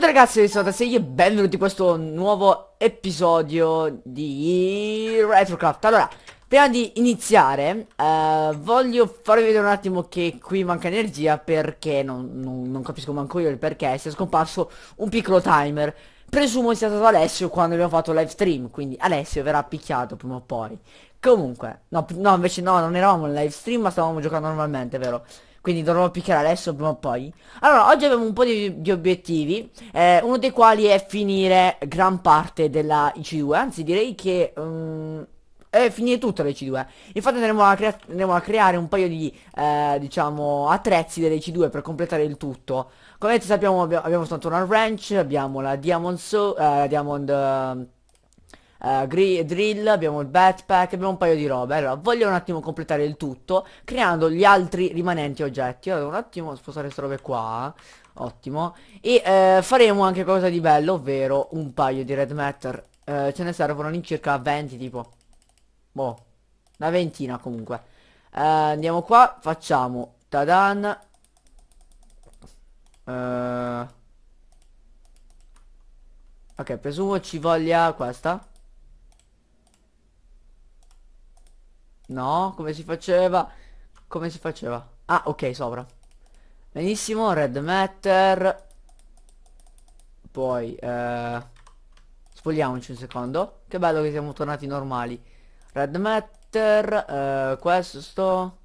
ragazzi, sono Tassegli e benvenuti in questo nuovo episodio di Retrocraft Allora, prima di iniziare, eh, voglio farvi vedere un attimo che qui manca energia perché non, non, non capisco manco io il perché, si è scomparso un piccolo timer Presumo sia stato Alessio quando abbiamo fatto live stream, quindi Alessio verrà picchiato prima o poi. Comunque, no, no invece no, non eravamo in live stream ma stavamo giocando normalmente, vero? Quindi dovrò picchiare Alessio prima o poi. Allora, oggi abbiamo un po' di, di obiettivi, eh, uno dei quali è finire gran parte della IC2, anzi direi che... Um, è finire tutta le C2 infatti andremo a, crea andremo a creare un paio di eh, diciamo attrezzi delle C2 per completare il tutto come vedete sappiamo abbiamo, abbiamo soltanto una wrench, abbiamo la diamond, so, uh, diamond uh, drill, abbiamo il backpack, abbiamo un paio di robe. Allora voglio un attimo completare il tutto creando gli altri rimanenti oggetti. Allora un attimo spostare queste robe qua. Ottimo. E uh, faremo anche qualcosa di bello, ovvero un paio di red matter. ce ne servono all'incirca 20 tipo. Boh, una ventina comunque. andiamo qua, facciamo tadan Uh... Ok, presumo ci voglia questa. No, come si faceva? Come si faceva? Ah, ok, sopra. Benissimo, red matter. Poi, eh... Spogliamoci un secondo. Che bello che siamo tornati normali. Red matter, eh, questo...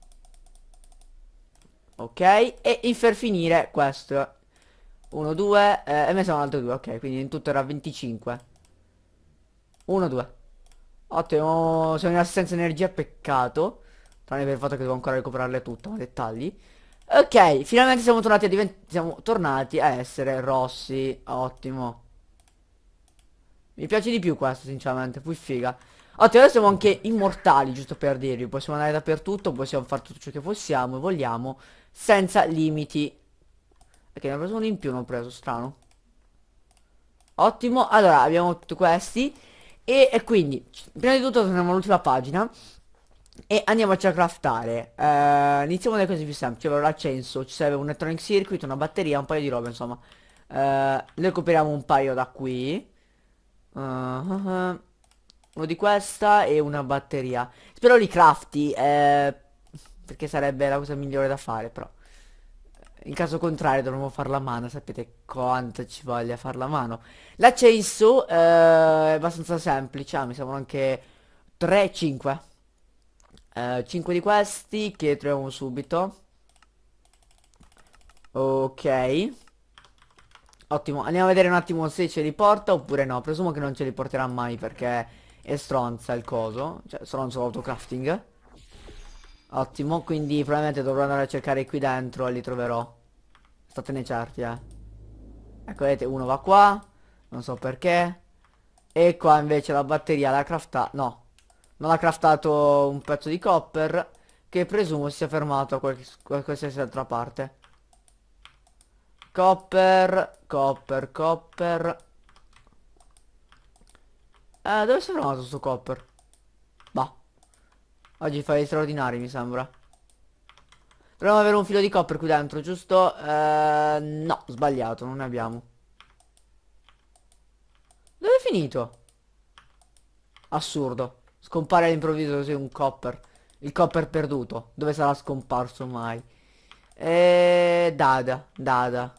Ok E per finire questo 1, 2 eh, E me sono altro 2 Ok quindi in tutto era 25 1, 2 Ottimo Sono in assenza energia Peccato Tranne per il fatto che devo ancora recuperarle tutte Ma dettagli Ok Finalmente siamo tornati a diventare Siamo tornati a essere rossi Ottimo Mi piace di più questo sinceramente Poi figa Ottimo, ah, adesso siamo anche immortali, giusto per dirvi. Possiamo andare dappertutto, possiamo fare tutto ciò che possiamo e vogliamo, senza limiti. Ok, ne ho preso uno in più, non ho preso, strano. Ottimo, allora abbiamo tutti questi. E, e quindi, prima di tutto torniamo all'ultima pagina. E andiamoci a craftare uh, Iniziamo dalle cose più semplici Allora l'accenso Ci serve un electronic circuit Una batteria Un paio di robe, insomma uh, eh, Noi recuperiamo un paio da qui uh, uh uno di questa e una batteria. Spero li crafti, eh, perché sarebbe la cosa migliore da fare, però. In caso contrario dovremmo farla a mano, sapete quanto ci voglia farla a mano. La chainsaw eh, è abbastanza semplice, ah, mi servono anche 3, 5. Eh, 5 di questi che troviamo subito. Ok. Ottimo, andiamo a vedere un attimo se ce li porta oppure no. Presumo che non ce li porterà mai perché e stronza il coso. Cioè, stronzo l'autocrafting. Ottimo, quindi probabilmente dovrò andare a cercare qui dentro e li troverò. Statene certi, eh. Ecco, vedete, uno va qua. Non so perché. E qua invece la batteria l'ha crafta No. Non ha craftato un pezzo di copper. Che presumo sia fermato a qual qualsiasi altra parte. Copper, copper, copper. Eh, dove sono andato sto copper? Bah. Oggi fai straordinari, mi sembra. Dovremmo avere un filo di copper qui dentro, giusto? Eh, no, sbagliato, non ne abbiamo. Dove è finito? Assurdo. Scompare all'improvviso così un copper. Il copper perduto. Dove sarà scomparso mai? Eh, dada, dada.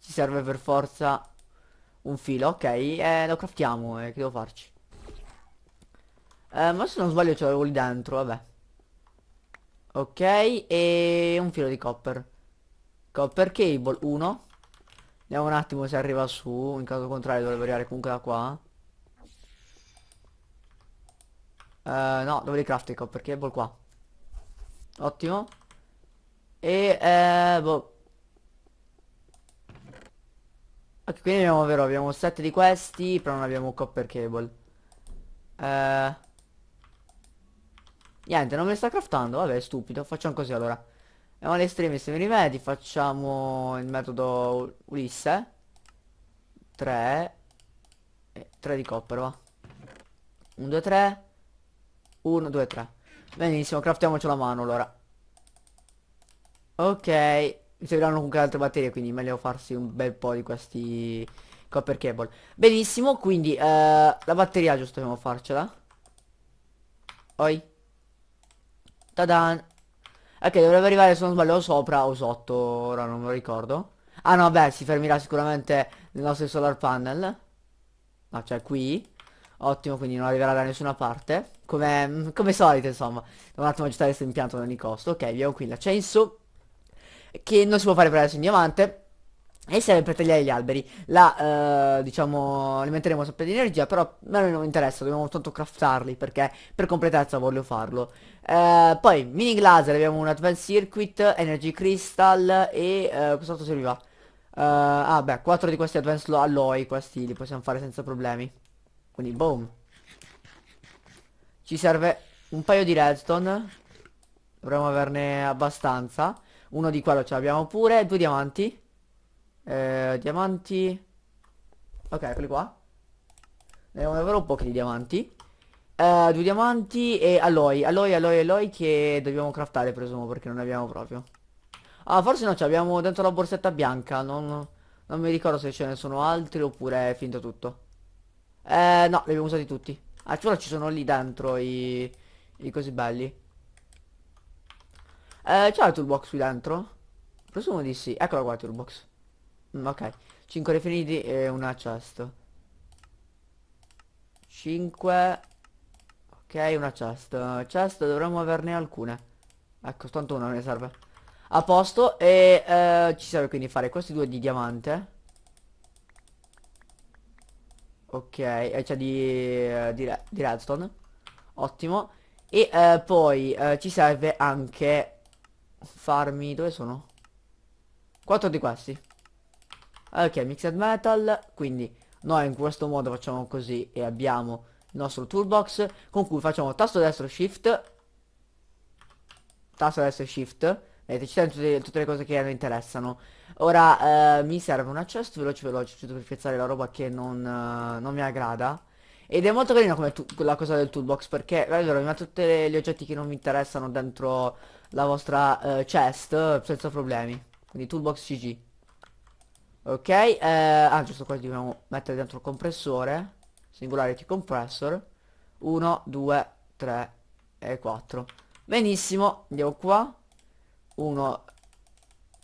Ci serve per forza un filo, ok. Eh, lo craftiamo, eh, che devo farci? Eh, ma se non sbaglio ce l'avevo lì dentro, vabbè. Ok, e un filo di copper. Copper cable, 1. Vediamo un attimo se arriva su, in caso contrario dovrebbe arrivare comunque da qua. Uh, no, dove li crafti copper cable qua. Ottimo. E eh, boh, Ok, quindi abbiamo, vero, abbiamo 7 di questi, però non abbiamo copper cable. Eh... Niente, non me sta craftando, vabbè, stupido, facciamo così allora. Andiamo alle estreme, se mi rimedi, facciamo il metodo Ulisse. 3. 3 eh, di copper, va. 1, 2, 3. 1, 2, 3. Benissimo, craftiamoci la mano allora. Ok, mi serviranno comunque altre batterie, quindi meglio farsi un bel po' di questi copper cable. Benissimo, quindi eh, la batteria giusto dobbiamo farcela. Oi. Tadan. Ok, dovrebbe arrivare se non sbaglio sopra o sotto, ora non me lo ricordo. Ah no, beh, si fermerà sicuramente nel nostro solar panel. No, cioè qui. Ottimo, quindi non arriverà da nessuna parte. Come, come solito, insomma. un attimo agitare questo impianto ad ogni costo. Ok, abbiamo qui la che non si può fare per adesso in diamante e serve per tagliare gli alberi la eh, diciamo alimenteremo sempre di energia però a me non interessa dobbiamo tanto craftarli perché per completezza voglio farlo eh, poi mini glaser abbiamo un advanced circuit energy crystal e eh, cos'altro serviva eh, ah beh 4 di questi advanced alloy questi li possiamo fare senza problemi quindi boom ci serve un paio di redstone dovremmo averne abbastanza uno di quello ce l'abbiamo pure. Due diamanti. Eh, diamanti. Ok, eccoli qua. Ne abbiamo davvero pochi di diamanti. Eh, due diamanti e alloi. Alloi, alloi, alloi che dobbiamo craftare, presumo, perché non ne abbiamo proprio. Ah, forse no, ce l'abbiamo dentro la borsetta bianca. Non, non mi ricordo se ce ne sono altri oppure è finito tutto. Eh, no, li abbiamo usati tutti. Ah, ci sono lì dentro i, i così belli. Eh, c'è la toolbox qui dentro? Presumo di sì. Eccola qua la toolbox. Mm, ok. 5 refiniti e una chest. 5. Ok, una chest. Chest dovremmo averne alcune. Ecco, tanto una ne serve. A posto. E eh, ci serve quindi fare questi due di diamante. Ok, c'è cioè di, eh, di, di redstone. Ottimo. E eh, poi eh, ci serve anche farmi... Dove sono? 4 di questi. Ok, mixed metal, quindi noi in questo modo facciamo così e abbiamo il nostro toolbox con cui facciamo tasto destro shift, tasto destro shift, vedete ci sono tutte, tutte, le cose che non interessano. Ora eh, mi serve un accesso veloce veloce giusto certo, per piazzare la roba che non, eh, non mi aggrada. Ed è molto carina come la cosa del toolbox perché allora mi ha tutti gli oggetti che non mi interessano dentro la vostra eh, chest eh, senza problemi. Quindi toolbox CG. Ok, eh, ah giusto qua dobbiamo mettere dentro il compressore. Singularity compressor. 1, 2, 3 e 4. Benissimo, andiamo qua. 1,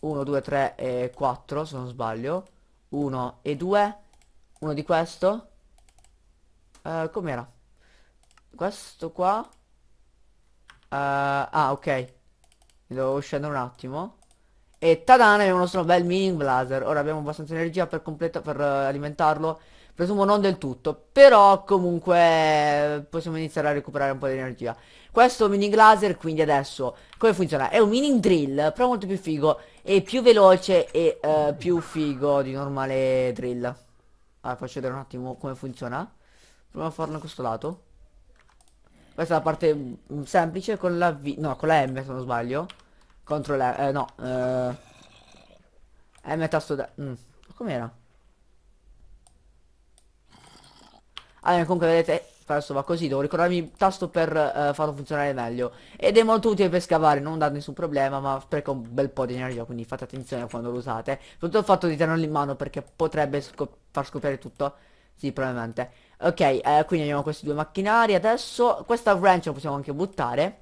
1, 2, 3 e 4 se non sbaglio. 1 e 2. Uno di questo. Uh, com'era? Questo qua. Uh, ah, ok. Devo scendere un attimo. E tadana abbiamo il nostro bel mini blazer. Ora abbiamo abbastanza energia per, per eh, alimentarlo. Presumo non del tutto. Però comunque eh, possiamo iniziare a recuperare un po' di energia. Questo mini laser quindi adesso come funziona? È un mini drill però molto più figo. E più veloce e uh, più figo di normale drill. Allora faccio vedere un attimo come funziona. Proviamo a farlo in questo lato. Questa è la parte mm, semplice con la V. No, con la M se non sbaglio. Ctrl R, eh, no. Eh, eh M tasto da... Mm. Com'era? Allora, ah, eh, comunque vedete, adesso va così, devo ricordarmi il tasto per eh, farlo funzionare meglio. Ed è molto utile per scavare, non dà nessun problema, ma spreca un bel po' di energia, quindi fate attenzione quando lo usate. Tutto il fatto di tenerlo in mano perché potrebbe scop far scoprire tutto. Sì, probabilmente. Ok, eh, quindi abbiamo questi due macchinari. Adesso questa wrench la possiamo anche buttare.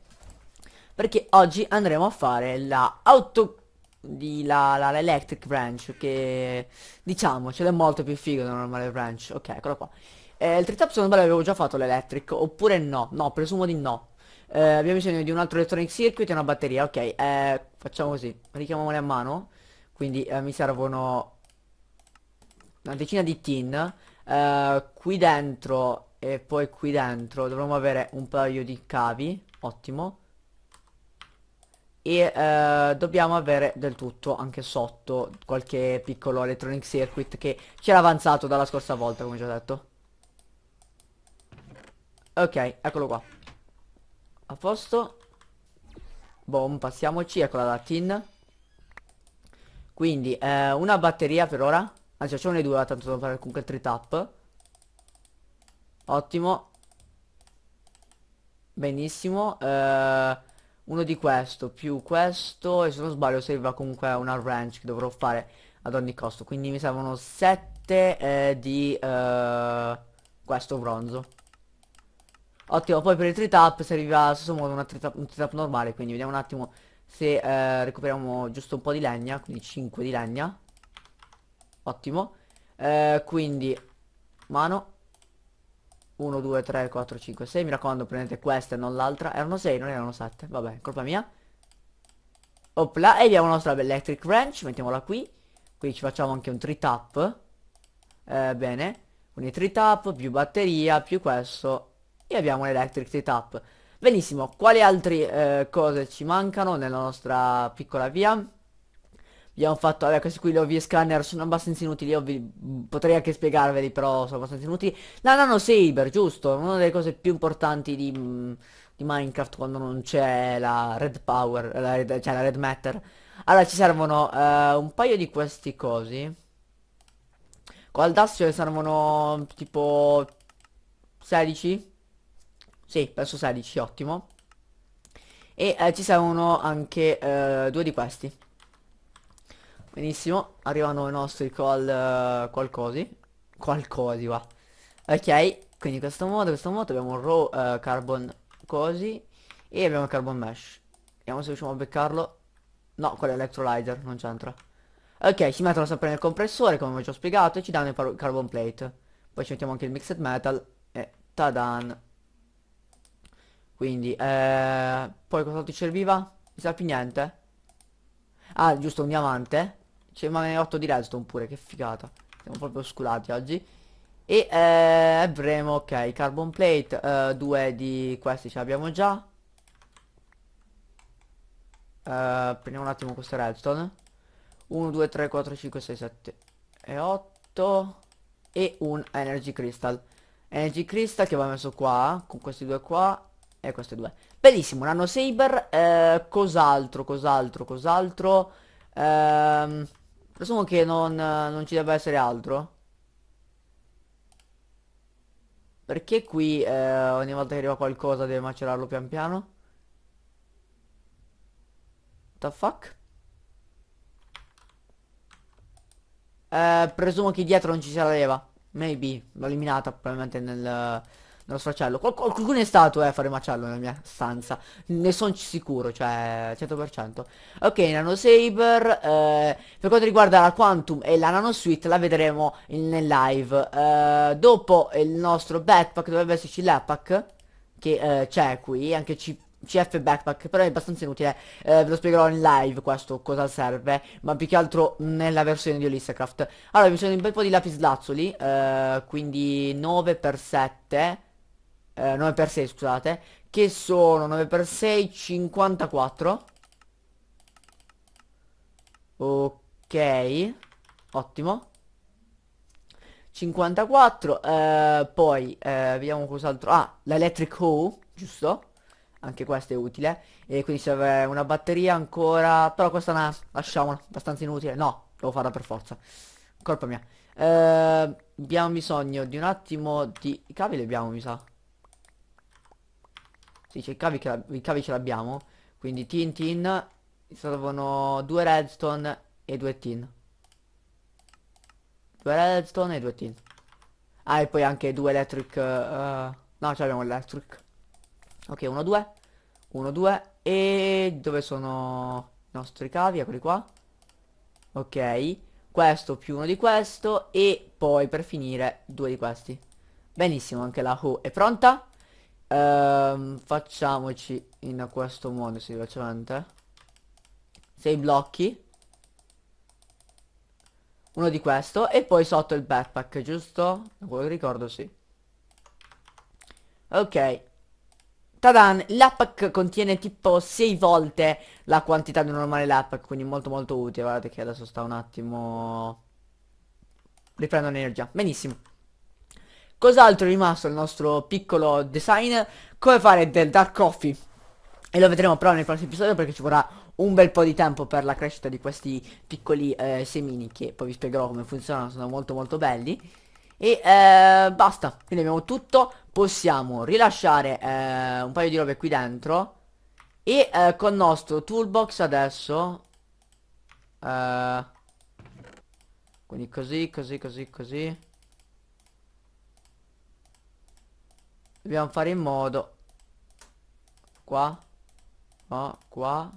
Perché oggi andremo a fare la auto di la, la, electric branch che diciamo ce l'è molto più figo della normale branch ok eccolo qua eh, il tritap secondo me avevo già fatto l'electric oppure no no presumo di no eh, abbiamo bisogno di un altro electronic circuit e una batteria ok eh, facciamo così richiamiamole a mano quindi eh, mi servono una decina di tin eh, qui dentro e poi qui dentro dovremmo avere un paio di cavi ottimo e eh, dobbiamo avere del tutto anche sotto qualche piccolo electronic circuit che c'era avanzato dalla scorsa volta come già detto ok eccolo qua a posto Boom, passiamoci, eccola la tin Quindi, eh, una batteria per ora Anzi, facciamo le due, tanto devo fare comunque il 3 up Ottimo Benissimo eh, uno di questo più questo e se non sbaglio serve comunque una range che dovrò fare ad ogni costo quindi mi servono 7 eh, di eh, questo bronzo ottimo poi per il tritap serviva allo stesso modo tritap, un tritap normale quindi vediamo un attimo se eh, recuperiamo giusto un po' di legna quindi 5 di legna ottimo eh, quindi mano 1, 2, 3, 4, 5, 6 Mi raccomando prendete questa e non l'altra Erano 6, non erano 7 Vabbè, colpa mia Opla, e abbiamo la nostra electric wrench Mettiamola qui Qui ci facciamo anche un tree tap eh, Bene Quindi tree tap, più batteria, più questo E abbiamo un electric 3 tap Benissimo, quali altre eh, cose ci mancano nella nostra piccola via? abbiamo fatto, vabbè questi qui li ho scanner sono abbastanza inutili, io potrei anche spiegarveli però sono abbastanza inutili. La nano saber, giusto, una delle cose più importanti di, mm, di Minecraft quando non c'è la red power, la red, cioè la red matter. Allora ci servono uh, un paio di questi cosi. Con Aldassio ne servono tipo 16? Sì, penso 16, ottimo. E eh, ci servono anche eh, due di questi. Benissimo, arrivano i nostri call uh, eh, qualcosi. Qualcosi va. Ok, quindi in questo modo, in questo modo abbiamo un raw uh, carbon così e abbiamo carbon mesh. Vediamo se riusciamo a beccarlo. No, quello è electrolyzer, non c'entra. Ok, si mettono sempre nel compressore, come vi ho già spiegato, e ci danno il carbon plate. Poi ci mettiamo anche il mixed metal e tadan. Quindi, eh, poi cosa ti serviva? Mi sa più niente. Ah, giusto, un diamante. C'è un 8 di redstone pure, che figata. Siamo proprio oscurati oggi. E eh, avremo, ok, carbon plate, eh, due di questi ce l'abbiamo già. Uh, prendiamo un attimo questo redstone 1, 2, 3, 4, 5, 6, 7 e 8 E un energy crystal Energy crystal che va messo qua Con questi due qua E questi due Bellissimo, nano saber eh, Cos'altro, cos'altro, cos'altro Ehm Presumo che non, non ci debba essere altro. Perché qui eh, ogni volta che arriva qualcosa deve macerarlo pian piano? What the fuck? Eh, presumo che dietro non ci sia la leva. Maybe. L'ho eliminata probabilmente nel nello sfracello. Qual qualcuno è stato eh, a fare macello nella mia stanza. Ne sono sicuro, cioè 100%. Ok, Nano Saber. Eh, per quanto riguarda la Quantum e la Nano Suite la vedremo in, nel live. Eh, dopo il nostro backpack dovrebbe esserci l'Epac che eh, c'è qui, anche ci CF Backpack però è abbastanza inutile eh, ve lo spiegherò in live questo cosa serve ma più che altro nella versione di Olisacraft allora mi sono un bel po' di lapislazzoli eh, quindi 9x7 eh, 9x6 scusate Che sono 9x6 54 Ok Ottimo 54 eh, Poi eh, vediamo cos'altro Ah l'electric hoe Giusto anche questo è utile e quindi serve una batteria ancora però questa una lasciamola abbastanza inutile no devo farla per forza colpa mia eh, abbiamo bisogno di un attimo di cavi li abbiamo mi sa Dice cioè, i cavi, che, i cavi ce l'abbiamo. Quindi tin tin. Servono due redstone e due tin. Due redstone e due tin. Ah e poi anche due electric. Uh, no, ce l'abbiamo electric. Ok, uno, due. Uno, due. E dove sono i nostri cavi? Eccoli qua. Ok. Questo più uno di questo. E poi per finire due di questi. Benissimo, anche la Who è pronta. Ehm, facciamoci in questo modo, si velocemente Sei blocchi. Uno di questo e poi sotto il backpack, giusto? Da quello che ricordo, sì. Ok. Tadan, l'app contiene tipo 6 volte la quantità di un normale lappack, quindi molto molto utile. Guardate che adesso sta un attimo... Riprendo l'energia. Benissimo. Cos'altro è rimasto il nostro piccolo design? Come fare del Dark Coffee? E lo vedremo però nel prossimo episodio perché ci vorrà un bel po' di tempo per la crescita di questi piccoli eh, semini che poi vi spiegherò come funzionano, sono molto molto belli. E eh, basta, quindi abbiamo tutto, possiamo rilasciare eh, un paio di robe qui dentro e eh, con il nostro toolbox adesso eh, Quindi così, così, così, così Dobbiamo fare in modo Qua Qua Qua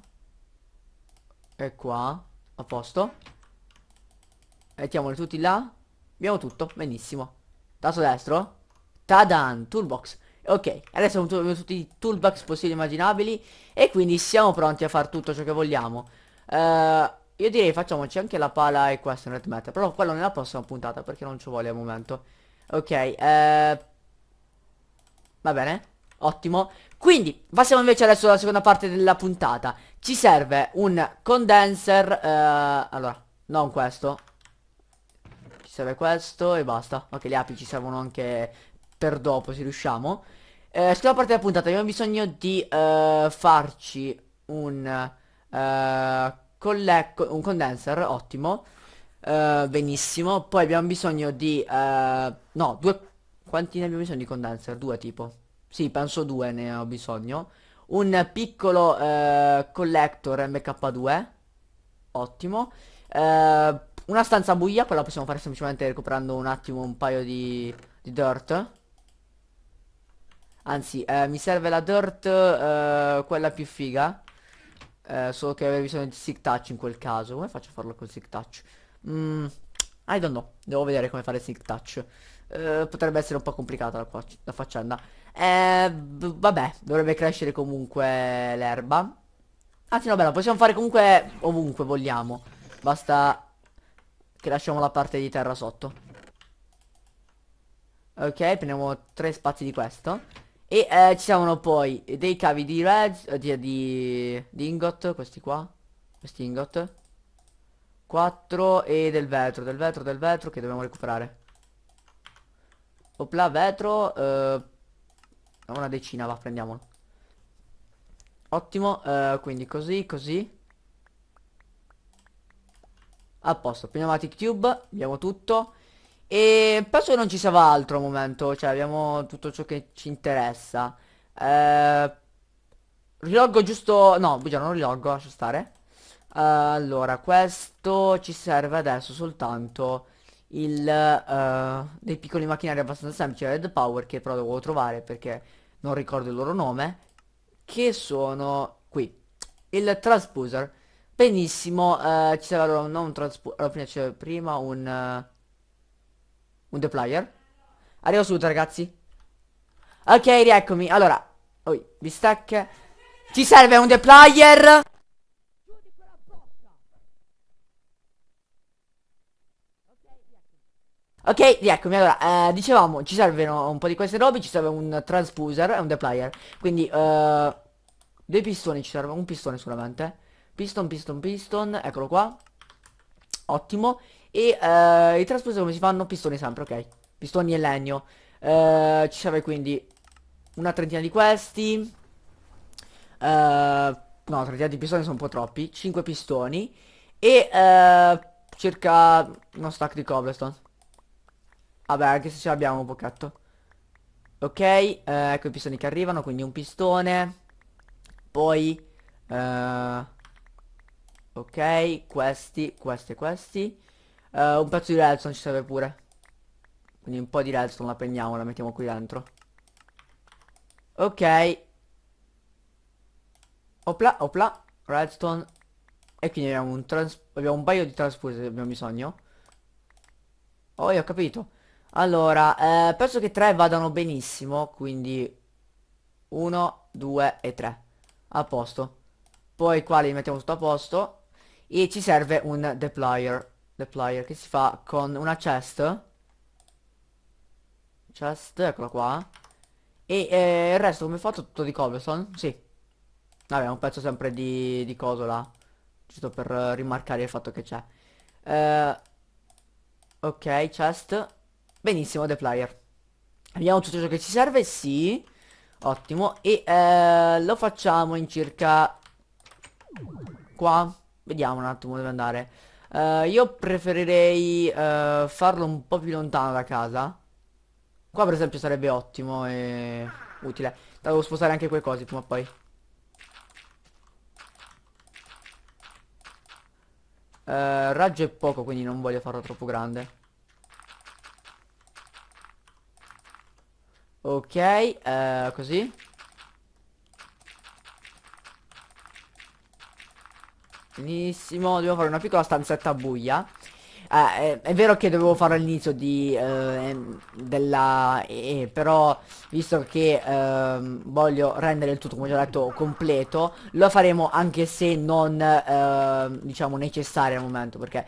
E qua A posto Mettiamoli tutti là Abbiamo tutto Benissimo Tasto destro Tadan Toolbox Ok Adesso abbiamo tutti i toolbox possibili e immaginabili E quindi siamo pronti a fare tutto ciò che vogliamo uh, Io direi facciamoci anche la pala e questa in red meta Però quello nella prossima puntata Perché non ci vuole al momento Ok eh uh, Va bene? Ottimo. Quindi, passiamo invece adesso alla seconda parte della puntata. Ci serve un condenser, eh, allora, non questo. Ci serve questo e basta. Ok, le api ci servono anche per dopo, se riusciamo. Eh, seconda parte della puntata, abbiamo bisogno di eh, farci un, eh, un condenser, ottimo. Eh, benissimo. Poi abbiamo bisogno di, eh, no, due quanti ne abbiamo bisogno di condenser? Due tipo. Sì, penso due ne ho bisogno. Un piccolo eh, collector MK2. Ottimo. Eh, una stanza buia, quella possiamo fare semplicemente recuperando un attimo un paio di, di dirt. Anzi, eh, mi serve la dirt, eh, quella più figa. Eh, solo che avrei bisogno di sick touch in quel caso. Come faccio a farlo con sick touch? Mm, I don't know. Devo vedere come fare sick touch. Eh, potrebbe essere un po' complicata la, la faccenda. Eh, vabbè, dovrebbe crescere comunque l'erba. Anzi no, beh, la possiamo fare comunque ovunque vogliamo. Basta che lasciamo la parte di terra sotto. Ok, prendiamo tre spazi di questo. E eh, ci sono poi dei cavi di red, eh, di, di, di ingot, questi qua. Questi ingot. 4 e del vetro, del vetro, del vetro che dobbiamo recuperare. Opla vetro eh, Una decina va prendiamolo Ottimo eh, Quindi così così A posto Pneumatic tube Abbiamo tutto E penso che non ci sarà altro al momento Cioè abbiamo tutto ciò che ci interessa eh, Riloggo giusto No bugia non riloggo Lascia stare eh, Allora questo ci serve adesso soltanto il, uh, dei piccoli macchinari abbastanza semplici, Red Power, che però devo trovare perché non ricordo il loro nome, che sono qui. Il Transposer, benissimo, uh, ci sarà allora un Transposer, allora prima c'è prima un, uh, un Deplier. Arrivo subito ragazzi. Ok, rieccomi, allora, oh, stacca. Ci serve un Deplier! Ok, eccomi, allora, eh, dicevamo, ci servono un po' di queste robe, ci serve un transpuser e un deplier, quindi eh, due pistoni ci servono, un pistone solamente, piston, piston, piston, eccolo qua, ottimo, e eh, i transpuser come si fanno? Pistoni sempre, ok, pistoni e legno, eh, ci serve quindi una trentina di questi, eh, no, trentina di pistoni sono un po' troppi, Cinque pistoni, e eh, circa uno stack di cobblestone. Vabbè, anche se ce l'abbiamo un pochetto. Ok, eh, ecco i pistoni che arrivano, quindi un pistone. Poi... Eh, ok, questi, questi e questi. Eh, un pezzo di redstone ci serve pure. Quindi un po' di redstone la prendiamo, la mettiamo qui dentro. Ok. Opla, opla, redstone. E quindi abbiamo un, trans abbiamo un paio di transfusi, abbiamo bisogno. Oh, io ho capito. Allora, eh, penso che tre vadano benissimo, quindi 1, 2 e 3. A posto. Poi qua li mettiamo tutto a posto. E ci serve un deplier. Deplier che si fa con una chest. Chest, eccola qua. E eh, il resto come fatto tutto di cobblestone? Sì. Vabbè, un pezzo sempre di, di coso là. Giusto per rimarcare il fatto che c'è. Eh, ok, chest. Benissimo, The Flyer. Abbiamo tutto ciò che ci serve, sì. Ottimo. E eh, lo facciamo in circa... Qua. Vediamo un attimo dove andare. Eh, io preferirei eh, farlo un po' più lontano da casa. Qua per esempio sarebbe ottimo e utile. Devo spostare anche quei cosi prima o poi. Eh, raggio è poco, quindi non voglio farlo troppo grande. Ok, eh, così. Benissimo, dobbiamo fare una piccola stanzetta buia. Eh, è, eh, è, vero che dovevo fare all'inizio di eh, della eh, però visto che ehm, voglio rendere il tutto come già detto completo lo faremo anche se non ehm, diciamo necessario al momento perché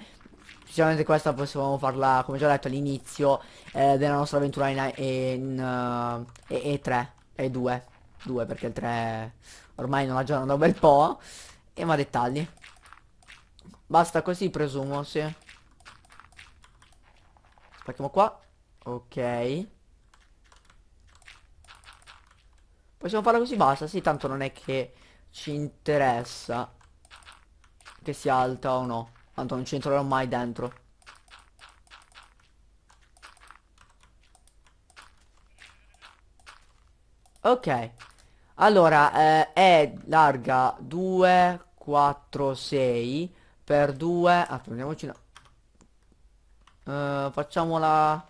Sicuramente questa possiamo farla, come già detto, all'inizio eh, della nostra avventura in, eh, in uh, e, 3 e 2. 2 perché il 3 ormai non aggiorna un bel po'. E ma dettagli. Basta così, presumo, sì. Spacchiamo qua. Ok. Possiamo farla così, basta. Sì, tanto non è che ci interessa che sia alta o no. Tanto non ci entrerò mai dentro. Ok. Allora, eh, è larga 2, 4, 6 per 2. Ah, prendiamoci una... Uh, eh, facciamola...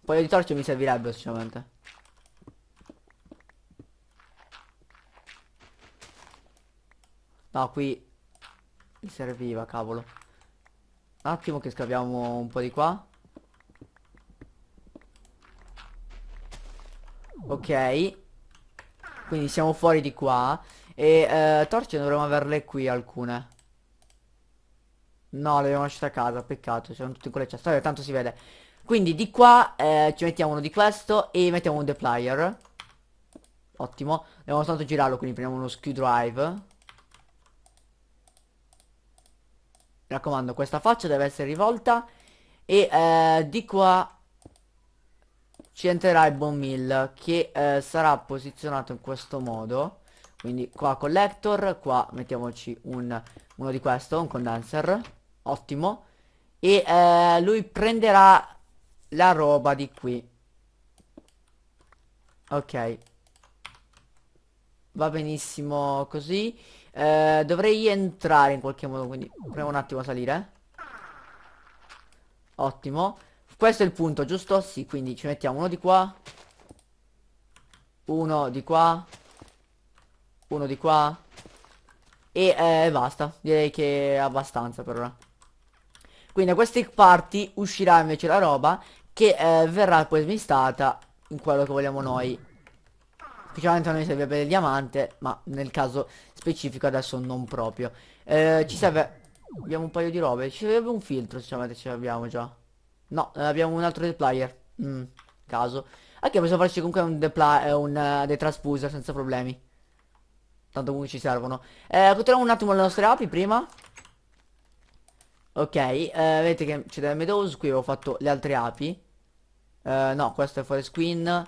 Un paio di torce mi servirebbe, sinceramente. No, qui mi serviva, cavolo. Un attimo che scaviamo un po' di qua. Ok. Quindi siamo fuori di qua. E eh, torce dovremmo averle qui alcune. No, le abbiamo lasciate a casa, peccato, c'erano tutte in quelle cestelle, tanto si vede. Quindi di qua eh, ci mettiamo uno di questo e mettiamo un deplier. Ottimo. Dobbiamo soltanto girarlo, quindi prendiamo uno screwdriver. drive. Mi raccomando, questa faccia deve essere rivolta. E eh, di qua ci entrerà il buon mill che eh, sarà posizionato in questo modo. Quindi qua collector, qua mettiamoci un, uno di questo, un condenser. Ottimo. E eh, lui prenderà la roba di qui. Ok. Va benissimo così. Eh, dovrei entrare in qualche modo, quindi proviamo un attimo a salire. Ottimo. Questo è il punto, giusto? Sì, quindi ci mettiamo uno di qua. Uno di qua. Uno di qua. E eh, basta, direi che è abbastanza per ora. Quindi a queste parti uscirà invece la roba che eh, verrà poi smistata in quello che vogliamo noi Praticamente non noi serve per il diamante, ma nel caso specifico adesso non proprio. Eh, ci serve... Abbiamo un paio di robe. Ci serve un filtro, sinceramente ce l'abbiamo già. No, eh, abbiamo un altro deplayer. Mm, caso. Ok, possiamo farci comunque un, eh, un uh, dei senza problemi. Tanto comunque ci servono. Eh, controlliamo un attimo le nostre api prima. Ok, eh, vedete che c'è del Meadows, qui ho fatto le altre api. Eh, no, questo è Forest Queen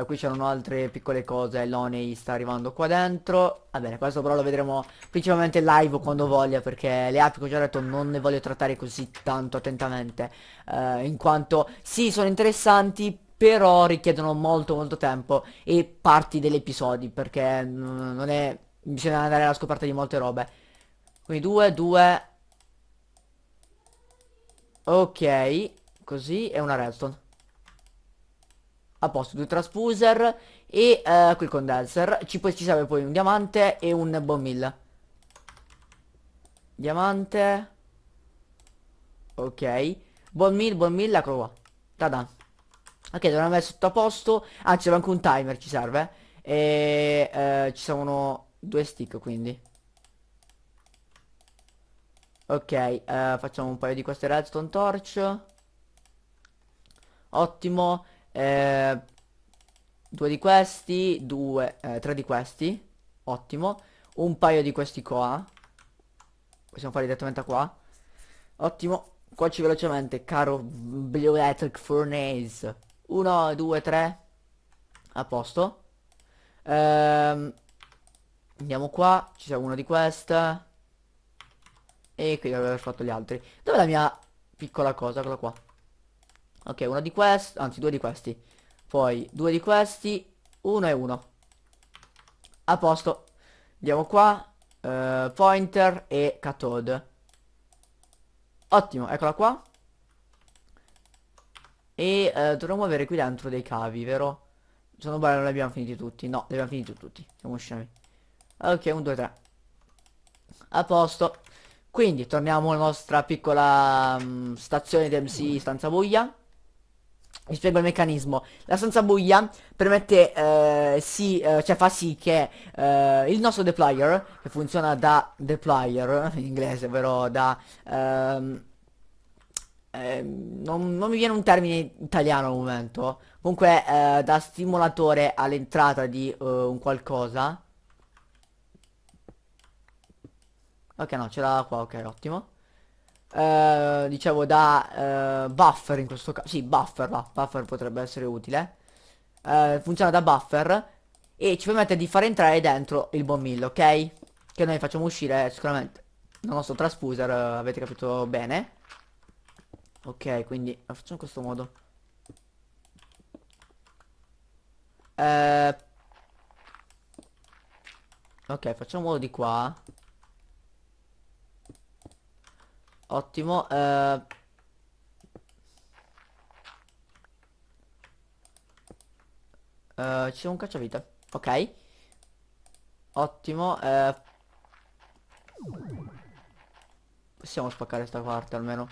eh, qui c'erano altre piccole cose Loney sta arrivando qua dentro va bene questo però lo vedremo principalmente live quando voglia perché le api come ho già detto non ne voglio trattare così tanto attentamente eh, in quanto sì sono interessanti però richiedono molto molto tempo e parti degli episodi perché non è bisogna andare alla scoperta di molte robe quindi due, due... ok così e una redstone a posto due transfuser e uh, eh, quel condenser ci, poi, ci, serve poi un diamante e un bone meal diamante ok bone meal bone meal eccolo qua tada ok dobbiamo essere tutto a posto anzi ah, serve anche un timer ci serve e uh, ci sono due stick quindi ok uh, facciamo un paio di queste redstone torch ottimo eh, due di questi, due, eh, tre di questi, ottimo, un paio di questi qua, possiamo fare direttamente qua, ottimo, cuoci velocemente, caro Blue Electric Furnace, 1, 2, 3, a posto, ehm, andiamo qua, ci sarà uno di queste, e qui dovrei aver fatto gli altri, dov'è la mia piccola cosa, quella qua? Ok, uno di questi, anzi due di questi. Poi due di questi, uno e uno. A posto. Andiamo qua. Uh, pointer e cathode. Ottimo, eccola qua. E uh, dovremmo avere qui dentro dei cavi, vero? Sono non non li abbiamo finiti tutti. No, li abbiamo finiti tutti. Siamo scemi. Ok, 1, due, tre A posto. Quindi torniamo alla nostra piccola um, stazione di MC Stanza Buia vi spiego il meccanismo. La stanza buia permette, eh, sì, eh, cioè fa sì che eh, il nostro deployer, che funziona da deplier, in inglese, però da... Ehm, ehm, non, non, mi viene un termine italiano al momento. Comunque, eh, da stimolatore all'entrata di eh, un qualcosa. Ok, no, ce l'ha qua, ok, ottimo eh, diciamo da eh, buffer in questo caso sì buffer va buffer potrebbe essere utile eh, funziona da buffer e ci permette di far entrare dentro il bombillo, ok che noi facciamo uscire eh, sicuramente dal nostro transfuser eh, avete capito bene ok quindi facciamo in questo modo eh, ok facciamo di qua Ottimo. Eh... Eh, ci sono un cacciavite. Ok. Ottimo. Eh... Possiamo spaccare sta parte almeno.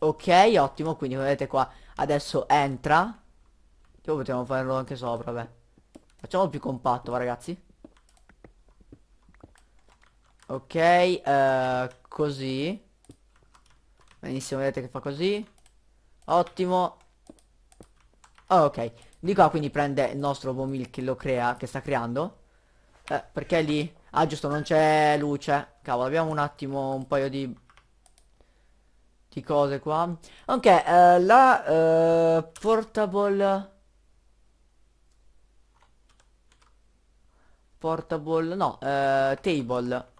Ok, ottimo. Quindi vedete qua adesso entra. Tipo potremmo farlo anche sopra, beh. Facciamolo più compatto, va, ragazzi. Ok, uh, così. Benissimo, vedete che fa così. Ottimo. Oh, ok, di qua quindi prende il nostro bomil che lo crea, che sta creando. Eh, perché lì? Ah giusto, non c'è luce. Cavolo, abbiamo un attimo un paio di... Di cose qua. Ok, eh, la eh, portable... Portable, no, eh, table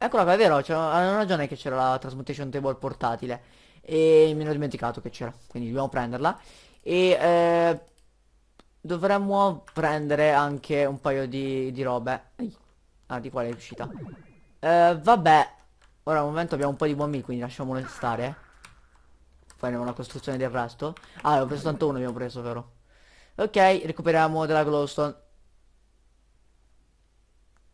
Eccola qua, è vero, hanno ragione che c'era la transmutation table portatile. E mi ero dimenticato che c'era, quindi dobbiamo prenderla. E eh, dovremmo prendere anche un paio di, di robe. Ehi. Ah, di quale è uscita. Eh, vabbè. Ora al momento abbiamo un po' di bombi, quindi lasciamolo stare. Poi abbiamo la costruzione del resto. Ah, ho preso tanto uno, abbiamo preso, vero? Ok, recuperiamo della glowstone.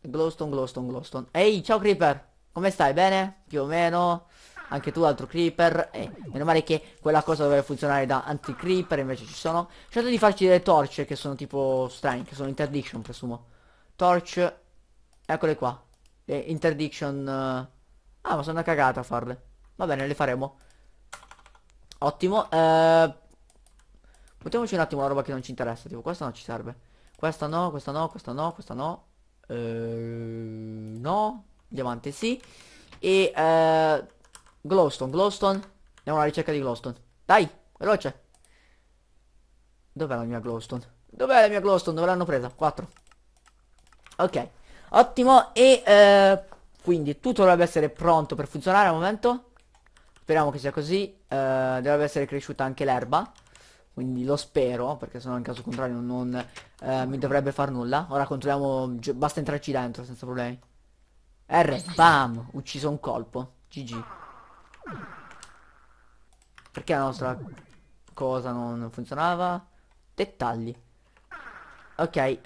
Glowstone, glowstone, glowstone. Ehi, ciao creeper! Come stai? Bene? Più o meno? Anche tu altro creeper Eh, meno male che quella cosa doveva funzionare da anti-creeper Invece ci sono Cercate di farci delle torce che sono tipo strane Che sono interdiction presumo Torch Eccole qua Le interdiction uh... Ah ma sono una cagata a farle Va bene le faremo Ottimo eh... Buttiamoci un attimo la roba che non ci interessa Tipo questa non ci serve Questa no, questa no, questa no, questa no eh, no diamante sì e eh, glowstone glowstone andiamo alla ricerca di glowstone dai veloce dov'è la mia glowstone dov'è la mia glowstone dove l'hanno presa 4 ok ottimo e eh, quindi tutto dovrebbe essere pronto per funzionare al momento speriamo che sia così eh, dovrebbe essere cresciuta anche l'erba quindi lo spero perché sennò in caso contrario non eh, mi dovrebbe far nulla ora controlliamo basta entrarci dentro senza problemi R bam ucciso un colpo GG perché la nostra cosa non funzionava dettagli ok eh,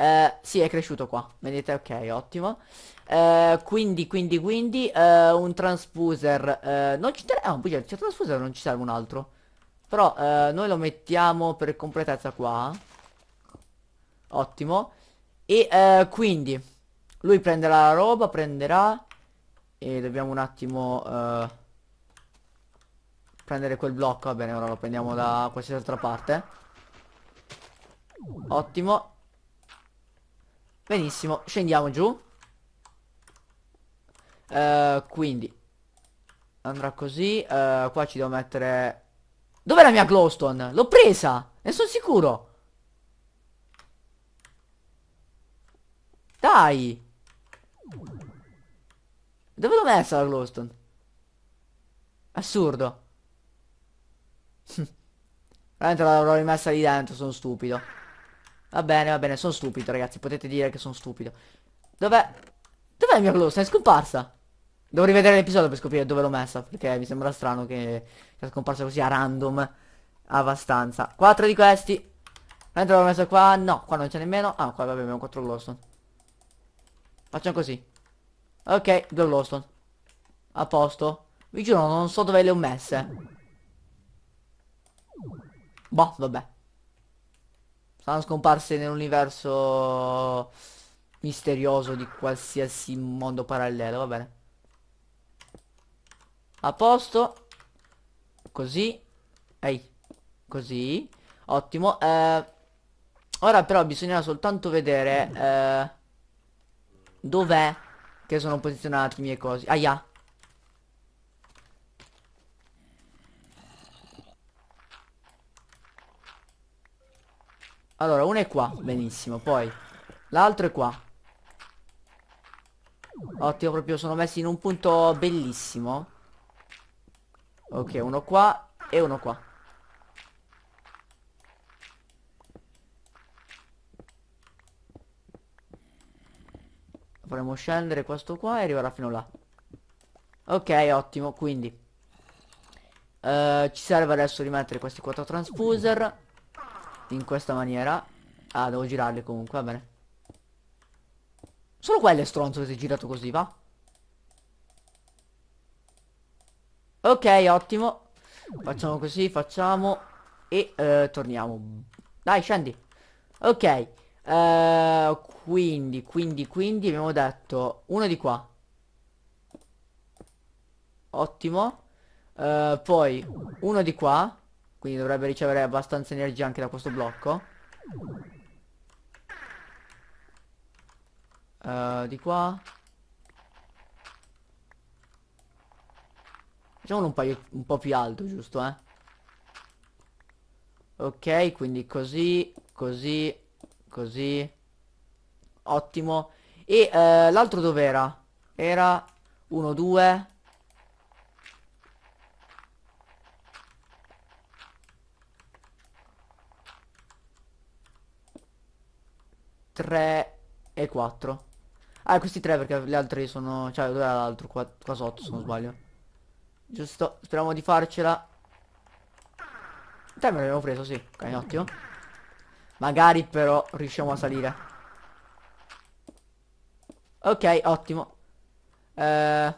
si sì, è cresciuto qua vedete ok ottimo eh, quindi quindi quindi eh, un transfuser eh, non ci interessa ah, un bugiardo transfuser non ci serve un altro però eh, noi lo mettiamo per completezza qua. Ottimo. E eh, quindi lui prenderà la roba, prenderà e dobbiamo un attimo eh, prendere quel blocco. Va bene, ora lo prendiamo da qualsiasi altra parte. Ottimo. Benissimo, scendiamo giù. Eh, quindi andrà così. Eh, qua ci devo mettere Dov'è la mia glowstone? L'ho presa! Ne sono sicuro! Dai! Dove l'ho messa la glowstone? Assurdo. Veramente l'avrò rimessa lì dentro, sono stupido. Va bene, va bene, sono stupido ragazzi, potete dire che sono stupido. Dov'è? Dov'è la mia glowstone? È scomparsa! Devo rivedere l'episodio per scoprire dove l'ho messa, perché mi sembra strano che sia scomparsa così a random abbastanza. Quattro di questi. Mentre l'ho messo qua, no, qua non c'è nemmeno. Ah, qua vabbè, abbiamo quattro glowstone. Facciamo così. Ok, due glowstone. A posto. Vi giuro, non so dove le ho messe. Boh, vabbè. Saranno scomparse nell'universo misterioso di qualsiasi mondo parallelo, va bene a posto così ehi così ottimo eh, ora però bisognerà soltanto vedere eh, dov'è che sono posizionati i miei cosi aia Allora, uno è qua, benissimo, poi l'altro è qua. Ottimo, proprio sono messi in un punto bellissimo. Ok, uno qua e uno qua. Dovremmo scendere questo qua e arrivare fino là. Ok, ottimo, quindi... Uh, ci serve adesso rimettere questi quattro transposer in questa maniera. Ah, devo girarli comunque, va bene. Solo quelle stronzo che si è girato così, va? Ok, ottimo. Facciamo così, facciamo e eh, torniamo. Dai, scendi. Ok. Eh, quindi, quindi, quindi abbiamo detto uno di qua. Ottimo. Eh, poi uno di qua. Quindi dovrebbe ricevere abbastanza energia anche da questo blocco. Eh, di qua. Facciamolo un, paio, un po' più alto, giusto, eh? Ok, quindi così, così, così. Ottimo. E eh, l'altro dov'era? Era 1, 2. Tre e quattro. Ah, questi tre perché gli altri sono... Cioè, dov'era l'altro? Qua, qua sotto, se non sbaglio. Giusto, speriamo di farcela. Dai, me l'abbiamo preso, sì. Ok, ottimo. Magari però riusciamo a salire. Ok, ottimo. Eh...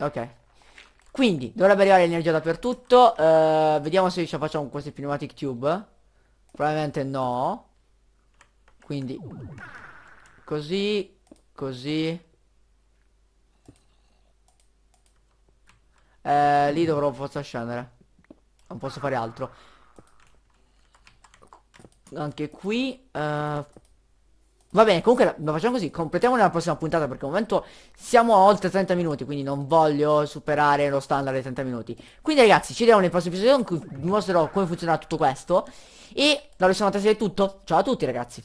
Ok. Quindi, dovrebbe arrivare energia dappertutto. Eh, vediamo se ce facciamo questi pneumatic tube. Probabilmente no. Quindi... Così... Così... Eh, lì dovrò forza scendere. Non posso fare altro. Anche qui... Eh... Va bene, comunque la facciamo così, completiamo nella prossima puntata perché al momento siamo a oltre 30 minuti, quindi non voglio superare lo standard dei 30 minuti. Quindi ragazzi, ci vediamo nel prossimo episodio in cui vi mostrerò come funzionerà tutto questo. E la prossima volta è tutto. Ciao a tutti ragazzi.